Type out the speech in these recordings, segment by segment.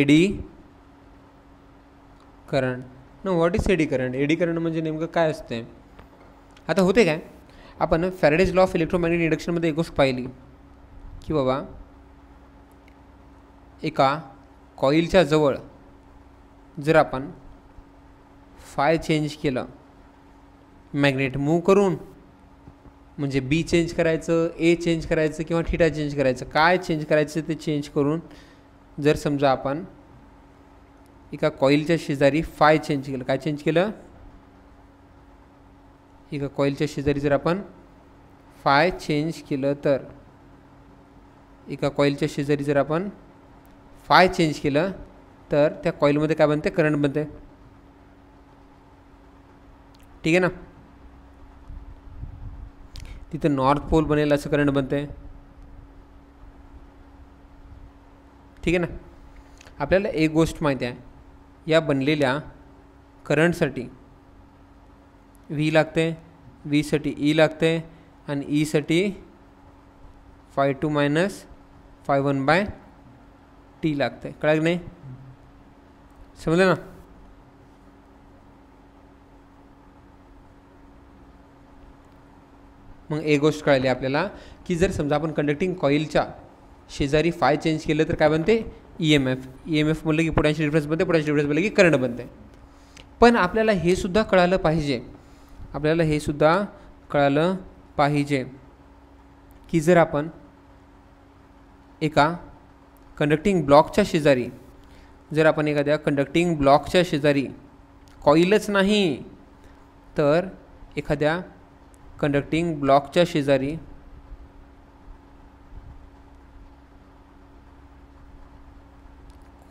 eddy current न what is eddy current eddy current म्हणजे नेमकं काय असते आता होते काय आपण फॅरेडेज लॉ ऑफ इलेक्ट्रोमॅग्नेट इंडक्शनमध्ये एक गोष्ट पाहिली की बाबा एका कॉईलच्या जवळ जर आपण फाय चेंज केलं मॅग्नेट मूव करून म्हणजे बी चेंज करायचं ए चेंज करायचं किंवा थिटा चेंज करायचं काय चेंज करायचं ते चेंज करून जर समजा आपण एका कॉईलच्या शेजारी फाय चेंज केलं काय चेंज केलं एका कॉईलच्या शेजारी जर आपण फाय चेंज केलं तर एका कॉईलच्या शेजारी जर आपण फाय चेंज केलं तर त्या कॉईलमध्ये काय बनते करंट बनते ठीक आहे ना तिथं नॉर्थ पोल बनेल असं करंट बनते ठीक आहे ना आपल्याला एक गोष्ट माहिती आहे या बनलेल्या करंटसाठी व्ही लागते व्हीसाठी ई e लागते आणि ईसाठी e phi two minus phi one by T लागते कळलं नाही समजलं ना मग एक गोष्ट कळली आपल्याला की जर समजा आपण कंडक्टिंग कॉईलच्या शेजारी फाय चेंज केलं तर काय बनते E M F E M F म्हणलं की पोटॅन्शियल डिफरन्स बनते पोटॅन्शियल डिफरन्स म्हणलं की करंट बनते पण आपल्याला हे सुद्धा कळालं पाहिजे आपल्याला हे सुद्धा कळालं पाहिजे की जर आपण एका कंडक्टिंग ब्लॉकच्या शेजारी जर आपण एखाद्या कंडक्टिंग ब्लॉकच्या शेजारी कॉईलच नाही तर एखाद्या कंडक्टिंग ब्लॉकच्या शेजारी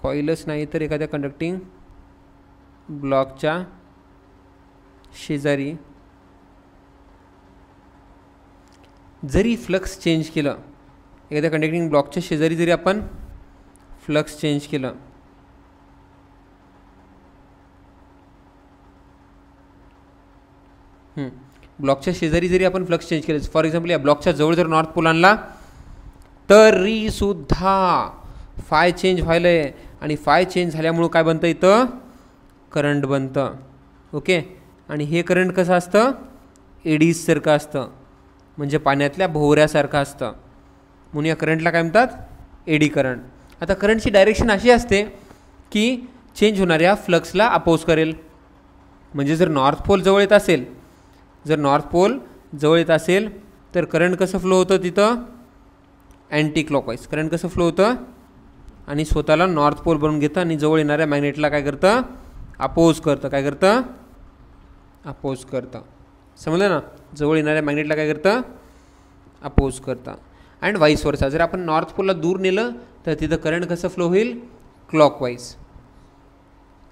कॉईलच नाही तर एखाद्या कंडक्टिंग ब्लॉकच्या शेजारी जरी फ्लक्स चेंज केलं एखाद्या कंडक्टिंग ब्लॉकच्या शेजारी जरी आपण फ्लक्स चेंज केलं ब्लॉकच्या शेजारी जरी आपण फ्लक्स चेंज केलं फॉर एक्झाम्पल या ब्लॉकच्या जवळ जर नॉर्थ पोल आणला तरीसुद्धा फाय चेंज व्हायला आहे आणि फाय चेंज झाल्यामुळं काय बनतं इथं करंट बनतं ओके आणि हे करंट कसं असतं एडीजसारखं असतं म्हणजे पाण्यातल्या भोवऱ्यासारखं असतं म्हणून या करंटला काय म्हणतात एडी करंट आता करंटची डायरेक्शन अशी असते की चेंज होणाऱ्या फ्लक्सला अपोज करेल म्हणजे जर नॉर्थ पोल जवळ येत असेल जर नॉर्थ पोल जवळ येत असेल तर करंट कसं फ्लो होतं तिथं अँटी क्लॉकवाईज करंट कसं फ्लो होतं आणि स्वतःला नॉर्थ पोल बनवून घेतं आणि जवळ येणाऱ्या मॅग्नेटला काय करतं अपोज करतं काय करतं अपोज करतं समजलं ना जवळ येणाऱ्या मॅग्नेटला काय करतं अपोज करतं अँड वाईस जर आपण नॉर्थ पोलला दूर नेलं तर तिथं करंट कसं फ्लो होईल क्लॉकवाईज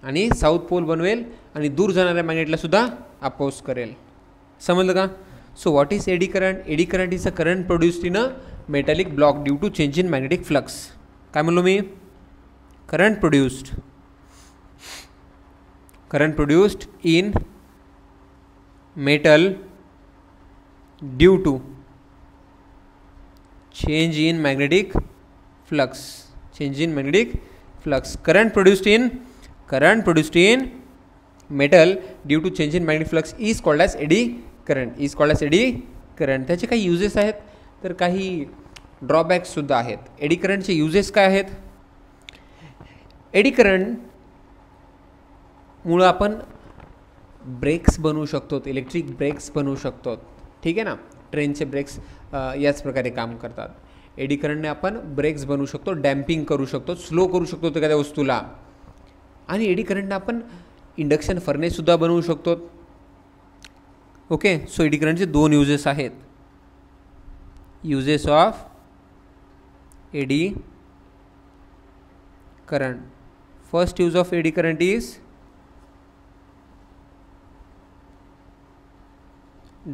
आणि साऊथ पोल बनवेल आणि दूर जाणाऱ्या सुद्धा अपोज करेल समजलं का so what is eddy current eddy current is a current produced in a metallic block due to change in magnetic flux काय म्हणलो मी current produced current produced in metal due to change in magnetic flux change in magnetic flux current produced in current produced in metal due to change in magnetic flux is called as eddy current is called as eddy current त्याचे काही uses आहेत तर काही ड्रॉबॅक्ससुद्धा आहेत eddy करंटचे uses काय आहेत eddy मुळं आपण ब्रेक्स बनवू शकतो इलेक्ट्रिक ब्रेक्स बनवू शकतो ठीक आहे ना ट्रेनचे ब्रेक्स याच प्रकारे काम करतात एडी करंटने आपण ब्रेक्स बनवू शकतो डॅम्पिंग करू शकतो स्लो करू शकतो एखाद्या वस्तूला आणि एडी करंटने आपण इंडक्शन फर्नेससुद्धा बनवू शकतो ओके सो एडी करंटचे दोन युजेस आहेत uses of eddy current first use of eddy current is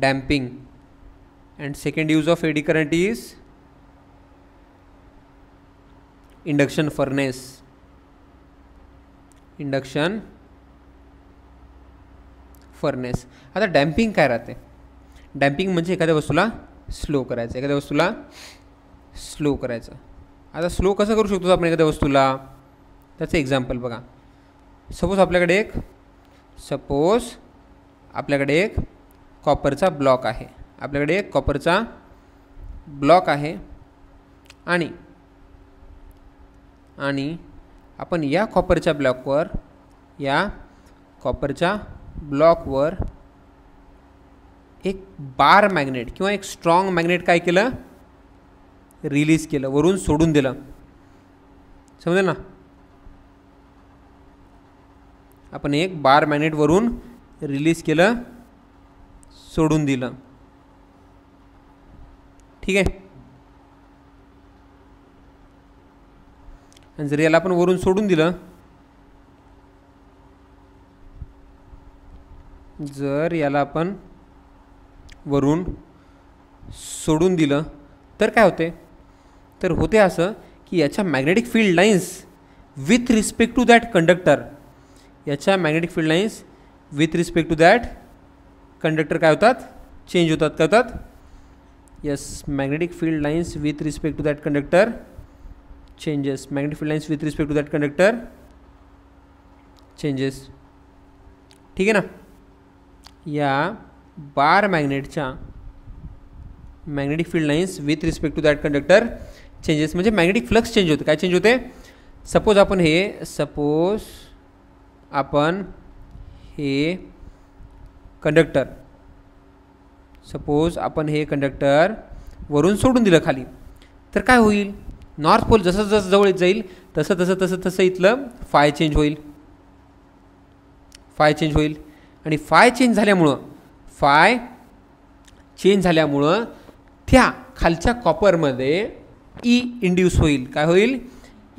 damping and second use of eddy current is induction furnace induction furnace आता डॅम्पिंग काय राहते डॅम्पिंग म्हणजे एखाद्या वस्तूला स्लो करायचं एखाद्या वस्तूला स्लो करायचं आता स्लो कसं करू शकतो आपण एखाद्या वस्तूला त्याचं एक्झाम्पल बघा सपोज आपल्याकडे एक सपोज आपल्याकडे एक कॉपरचा ब्लॉक आहे आपल्याकडे एक कॉपरचा ब्लॉक आहे आणि आणि आपण या कॉपरच्या ब्लॉकवर या कॉपरच्या ब्लॉकवर एक बार मॅग्नेट किंवा एक स्ट्रॉंग मॅग्नेट काय केलं रिलीज केलं वरून सोडून दिलं समजेल ना आपण एक बार वरून रिलीज केलं सोडून दिलं ठीक आहे आणि जर याला आपण वरून सोडून दिलं जर याला आपण वरून सोडून दिलं तर काय होते तर होते असं की याच्या magnetic field lines with respect to that conductor याच्या magnetic field lines with respect to that conductor काय होतात चेंज होतात काय होतात yes magnetic field lines with respect to that conductor changes magnetic field lines with respect to that conductor changes ठीक आहे ना या बार मॅग्नेटच्या magnetic field lines with respect to that conductor changes म्हणजे मॅग्नेटिक फ्लक्स चेंज होतो काय change होते suppose आपण हे सपोज आपण हे कंडक्टर सपोज आपण हे कंडक्टर वरून सोडून दिलं खाली तर काय होईल नॉर्थ पोल जसं जसं जवळ जाईल तसं तसं तसं तसं इथलं फाय चेंज होईल फाय चेंज होईल आणि फाय चेंज झाल्यामुळं फाय चेंज झाल्यामुळं त्या खालच्या कॉपरमध्ये ई e इंड्यूस होईल काय होईल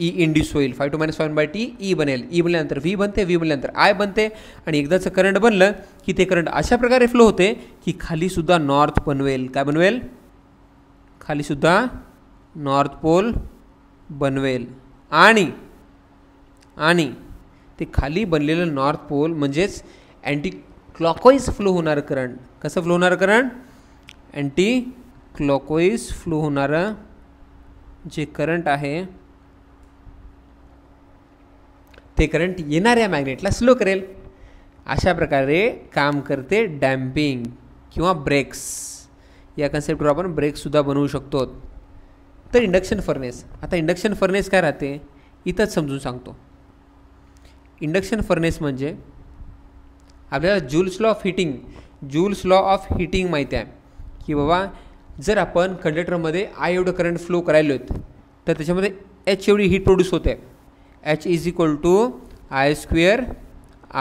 ई e इंड्यूस होईल phi two minus one by T E बनेल ई e बनल्यानंतर व्ही बनते व्ही बनल्यानंतर आय बनते आणि एकदाचं करंट बनलं की ते करंट अशा प्रकारे फ्लो होते की खालीसुद्धा नॉर्थ बनवेल काय बनवेल खालीसुद्धा नॉर्थ पोल बनवेल आणि आणि ते खाली बनलेलं नॉर्थ पोल म्हणजेच अँटी क्लॉकवाईज फ्लो होणारं करंट कसं फ्लो होणारं करंट अँटी क्लॉकवाईज फ्लो होणारं जे करंट आहे ते करंट येणाऱ्या मॅग्नेटला स्लो करेल अशा प्रकारे काम करते डॅम्पिंग किंवा ब्रेक्स या कन्सेप्टवर आपण ब्रेक्ससुद्धा बनवू शकतो तर इंडक्शन फर्नेस आता इंडक्शन फर्नेस काय राहते इथंच समजून सांगतो इंडक्शन फर्नेस म्हणजे आपल्याला Joule's law of heating Joule's law of heating माहिती आहे की बाबा जर आपण कंडक्टरमध्ये आय एवढं करंट फ्लो होत तर त्याच्यामध्ये एच एवढी हीट प्रोड्यूस होते H is equal to I square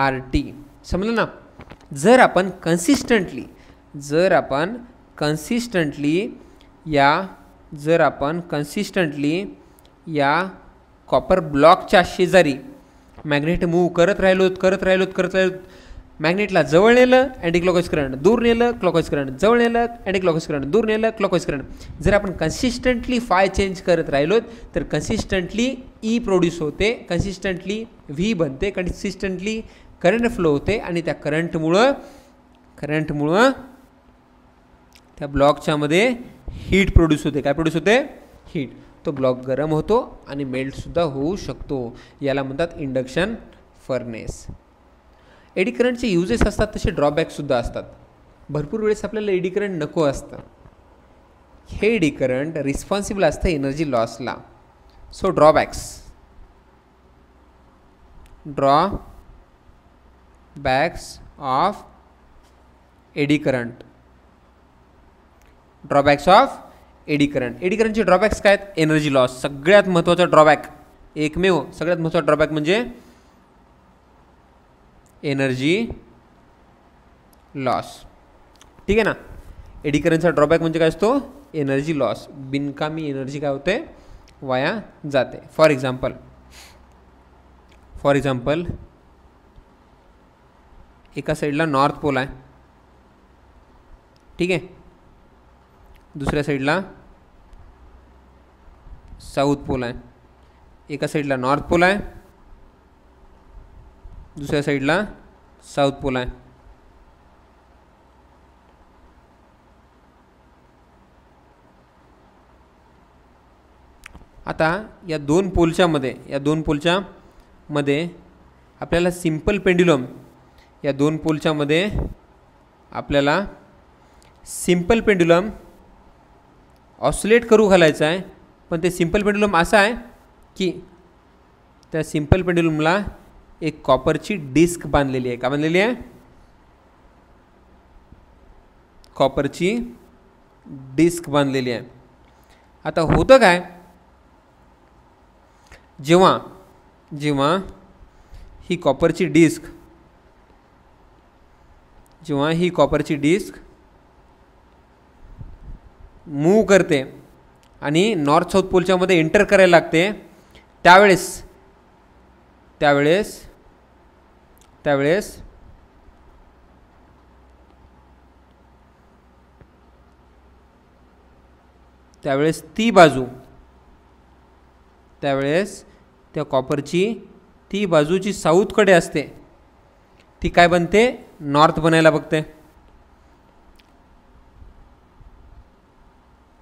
R T समजलं ना जर आपण कन्सिस्टंटली जर आपण कन्सिस्टंटली या जर आपण कन्सिस्टंटली या कॉपर ब्लॉकच्या शेजारी मॅग्नेट मूव्ह करत राहिलोत करत राहिलोत करत राहिलोत मॅग्नेटला जवळ नेलं अँटी करंट दूर नेलं क्लॉकवाईज करंट जवळ नेलं अँटी करंट दूर नेलं क्लॉकवाईज करंट जर आपण कन्सिस्टंटली फाय चेंज करत राहिलो तर कन्सिस्टंटली ई प्रोड्यूस होते कन्सिस्टंटली व्ही बनते कन्सिस्टंटली करंट फ्लो होते आणि त्या करंटमुळं करंटमुळं त्या ब्लॉकच्यामध्ये हीट प्रोड्यूस होते काय प्रोड्यूस होते हीट तो ब्लॉक गरम होतो आणि मेल्टसुद्धा होऊ शकतो याला म्हणतात इंडक्शन फर्नेस एडी करंटचे युजेस असतात तसे ड्रॉबॅकसुद्धा असतात भरपूर वेळेस आपल्याला एडी करंट नको असतं हे एडी करंट रिस्पॉन्सिबल असतं एनर्जी लॉसला so drawbacks drawbacks of eddy current drawbacks of eddy current eddy करंटचे ड्रॉबॅक्स काय आहेत एनर्जी लॉस सगळ्यात महत्त्वाचा ड्रॉबॅक एकमेव सगळ्यात महत्त्वाचा ड्रॉबॅक म्हणजे एनर्जी लॉस ठीक आहे ना एडी करंटचा ड्रॉबॅक म्हणजे काय असतो एनर्जी लॉस बिनकामी एनर्जी काय होते वाया जाते फॉर एक्झाम्पल फॉर एक्झाम्पल एका साईडला नॉर्थ पोल आहे ठीक आहे दुसऱ्या साईडला साऊथ पोल आहे एका साईडला नॉर्थ पोल आहे दुसऱ्या साईडला साऊथ पोल आहे आता या दोन पोलच्यामध्ये या दोन पोलच्या मध्ये आपल्याला सिंपल पेंडुलम या दोन पोलच्यामध्ये आपल्याला सिम्पल पेंड्युलम ऑसोलेट करू घालायचं आहे पण ते सिंपल पेंडुलम असं आहे की त्या सिंपल पेंडुलमला एक कॉपरची डिस्क बांधलेली आहे का बांधलेली आहे कॉपरची डिस्क बांधलेली आहे आता होतं काय जेव्हा जेव्हा ही कॉपरची डिस्क जेव्हा ही कॉपरची डिस्क मूव करते आणि नॉर्थ साऊथ पोलच्यामध्ये एंटर करायला लागते त्यावेळेस त्यावेळेस त्यावेळेस त्यावेळेस ती बाजू त्यावेळेस त्या कॉपरची ती बाजू जी साऊथकडे असते ती काय बनते नॉर्थ बनायला बघते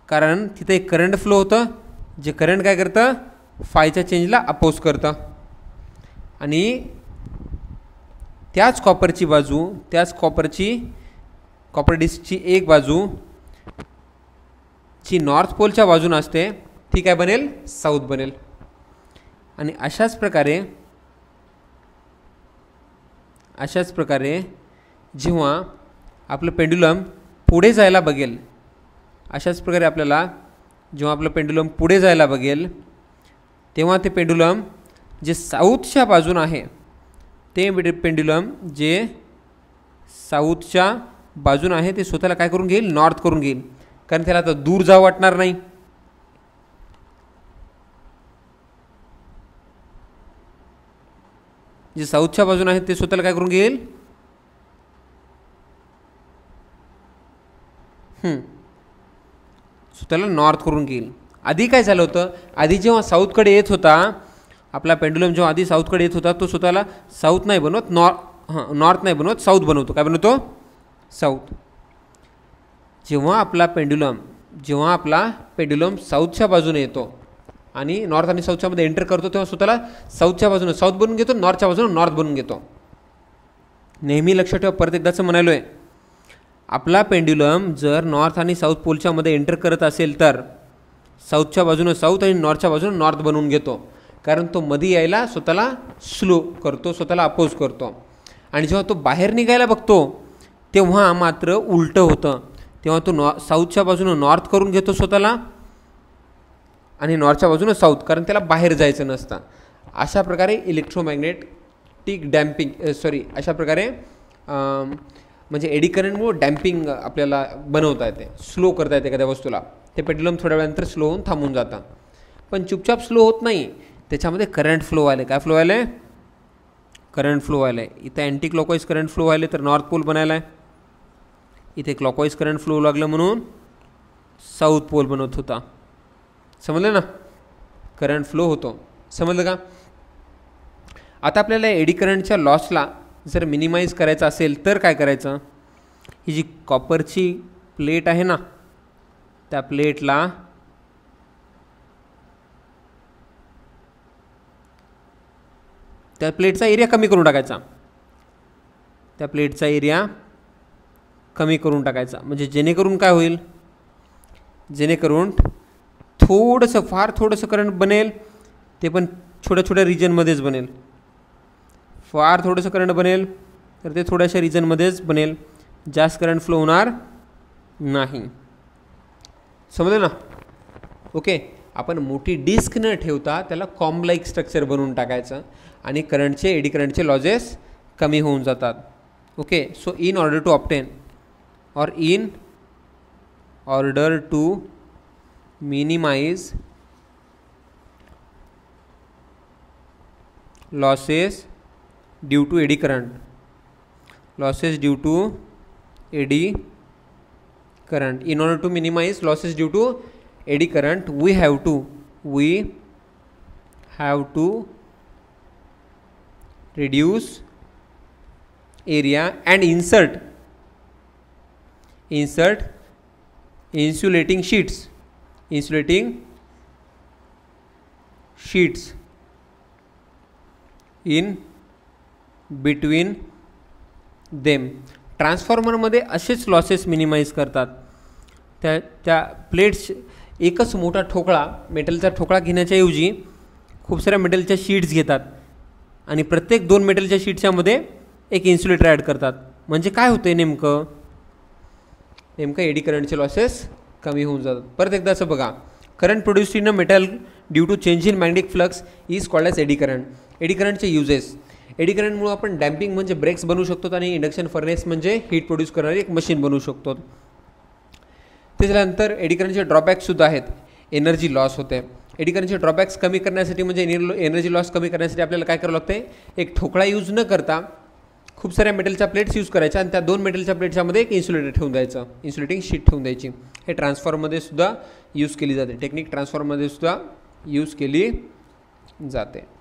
कारण तिथे एक करंट फ्लो होतं जे करंट काय करतं फायच्या चेंजला अपोज करतं आणि त्याच कॉपरची बाजू त्याच कॉपरची कॉपर डिस्कची एक बाजू जी नॉर्थ पोलच्या बाजूनं असते ती काय बनेल साऊथ बनेल आणि अशाच प्रकारे अशाच प्रकारे जेव्हा आपलं पेंडुलम पुढे जायला बघेल अशाच प्रकारे आपल्याला जेव्हा आपलं पेंडुलम पुढे जायला बघेल तेव्हा ते पेंडुलम जे साऊथच्या बाजून आहे ते पेंड्युलम जे साऊथच्या बाजून आहे ते स्वतःला काय करून घेईल नॉर्थ करून घेईल कारण त्याला आता दूर जावं वाटणार नाही जे साऊथच्या बाजून आहे ते स्वतःला काय करून घेईल स्वतःला नॉर्थ करून घेईल आधी काय झालं होतं आधी जेव्हा साऊथकडे येत होता आपला पेंडुलम जेव्हा आधी साऊथकडे येत होता तो स्वतःला साऊथ नाही बनवत नॉ हां नॉर्थ नाही बनवत साऊथ बनवतो काय बनवतो साऊथ जेव्हा आपला पेंडुलम जेव्हा आपला पेंडुलम साऊथच्या बाजूने येतो आणि नॉर्थ आणि साऊथच्यामध्ये एंटर करतो तेव्हा स्वतःला साऊथच्या बाजूने साऊथ बनून घेतो नॉर्थच्या बाजूने नॉर्थ बनून घेतो नेहमी लक्षात ठेवा परत एकदाचं म्हणालो आहे आपला पेंड्युलम जर नॉर्थ आणि साऊथ पोलच्यामध्ये एंटर करत असेल तर साऊथच्या बाजूने साऊथ आणि नॉर्थच्या बाजूने नॉर्थ बनवून घेतो कारण तो मध्ये यायला स्वतःला स्लो करतो स्वतःला अपोज करतो आणि जेव्हा तो बाहेर निघायला बघतो तेव्हा मात्र उलटं होतं तेव्हा तो नॉ साऊथच्या बाजूनं नॉर्थ करून घेतो स्वतःला आणि नॉर्थच्या बाजूनं साऊथ कारण त्याला बाहेर जायचं नसतं अशा प्रकारे इलेक्ट्रोमॅग्नेटिक डॅम्पिंग सॉरी अशा प्रकारे म्हणजे एडी डॅम्पिंग आपल्याला बनवता येते स्लो करता येते एखाद्या वस्तूला ते पेट्रोलियम थोड्या वेळानंतर स्लो होऊन थांबून जातं पण चुपचाप स्लो होत नाही त्याच्यामध्ये करंट फ्लो आले काय फ्लो आले करंट फ्लो आले इथं अँटी क्लॉकवाईज करंट फ्लो आले तर नॉर्थ पोल बनायला आहे इथे क्लॉकवाईज करंट फ्लो लागलं म्हणून साऊथ पोल बनवत होता समजलं ना करंट फ्लो होतो समजलं का आता आपल्याला एडी करंटच्या लॉसला जर मिनिमाइज करायचं असेल तर काय करायचं ही जी कॉपरची प्लेट आहे ना त्या प्लेटला त्या प्लेटचा एरिया कमी करून टाकायचा त्या प्लेटचा एरिया कमी करून टाकायचा म्हणजे जेणेकरून काय होईल जेणेकरून थोडंसं फार थोडंसं करंट बनेल ते पण छोट्या छोट्या रिजनमध्येच बनेल फार थोडंसं करंट बनेल तर ते थोड्याशा रिजनमध्येच बनेल जास्त करंट फ्लो होणार नाही समजलं ना ओके आपण मोठी डिस्क न ठेवता त्याला कॉम्बलाईक स्ट्रक्चर बनवून टाकायचं आणि करंटचे एडी करंटचे लॉजेस कमी होऊन जातात okay so in order to obtain or in order to minimise losses due to eddy current losses due to eddy current in order to minimise losses due to current we have to we have to reduce area and insert insert insulating sheets insulating sheets in between them ट्रान्सफॉर्मरमध्ये असेच losses minimise करतात त्या त्या plates एकच मोठा ठोकळा मेटलचा ठोकळा घेण्याच्याऐवजी खूप साऱ्या मेटलच्या शीट्स घेतात आणि प्रत्येक दोन मेटलच्या शीट्सच्यामध्ये एक इन्सुलेटर ॲड करतात म्हणजे काय आहे नेमकं नेमकं एडी करंटचे लॉसेस कमी होऊन जातात परत एकदा असं बघा current produced in a metal due to change in magnetic flux is called as eddy current eddy करंटचे युजेस एडी करंटमुळे आपण डॅम्पिंग म्हणजे ब्रेक्स बनवू शकतो आणि इंडक्शन फर्नेस म्हणजे हीट प्रोड्यूस करणारी एक मशीन बनवू शकतो त्याच्यानंतर एडिकरंटचे ड्रॉबॅक्ससुद्धा आहेत एनर्जी लॉस होते एडिकरणचे ड्रॉबॅक्स कमी करण्यासाठी म्हणजे एनर एनर्जी लॉस कमी करण्यासाठी आपल्याला काय करावं लागते एक ठोकळा यूज न करता खूप साऱ्या मेटलच्या प्लेट्स यूज करायच्या आणि त्या दोन मेटलच्या प्लेट्समध्ये एक इन्सुलेटर ठेवून द्यायचं इन्सुलेटिंग शीट ठेवून द्यायची हे ट्रान्सफॉर्ममध्ये सुद्धा यूज केली जाते टेक्निक ट्रान्सफॉर्ममध्ये सुद्धा यूज केली जाते